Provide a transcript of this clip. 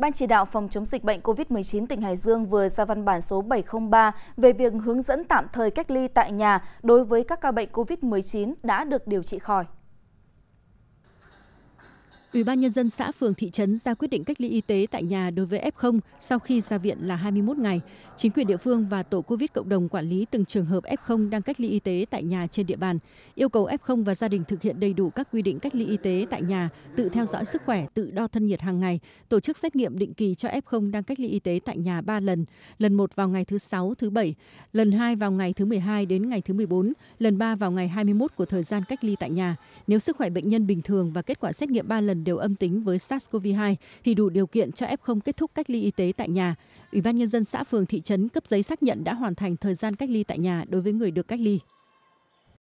Ban chỉ đạo phòng chống dịch bệnh COVID-19 tỉnh Hải Dương vừa ra văn bản số 703 về việc hướng dẫn tạm thời cách ly tại nhà đối với các ca bệnh COVID-19 đã được điều trị khỏi. Ủy ban nhân dân xã phường thị trấn ra quyết định cách ly y tế tại nhà đối với F0 sau khi ra viện là 21 ngày. Chính quyền địa phương và tổ Covid cộng đồng quản lý từng trường hợp F0 đang cách ly y tế tại nhà trên địa bàn, yêu cầu F0 và gia đình thực hiện đầy đủ các quy định cách ly y tế tại nhà, tự theo dõi sức khỏe, tự đo thân nhiệt hàng ngày, tổ chức xét nghiệm định kỳ cho F0 đang cách ly y tế tại nhà 3 lần, lần 1 vào ngày thứ 6, thứ 7, lần 2 vào ngày thứ 12 đến ngày thứ 14, lần 3 vào ngày 21 của thời gian cách ly tại nhà. Nếu sức khỏe bệnh nhân bình thường và kết quả xét nghiệm 3 lần đều âm tính với SARS-CoV-2 thì đủ điều kiện cho F0 kết thúc cách ly y tế tại nhà. Ủy ban nhân dân xã phường thị trấn cấp giấy xác nhận đã hoàn thành thời gian cách ly tại nhà đối với người được cách ly.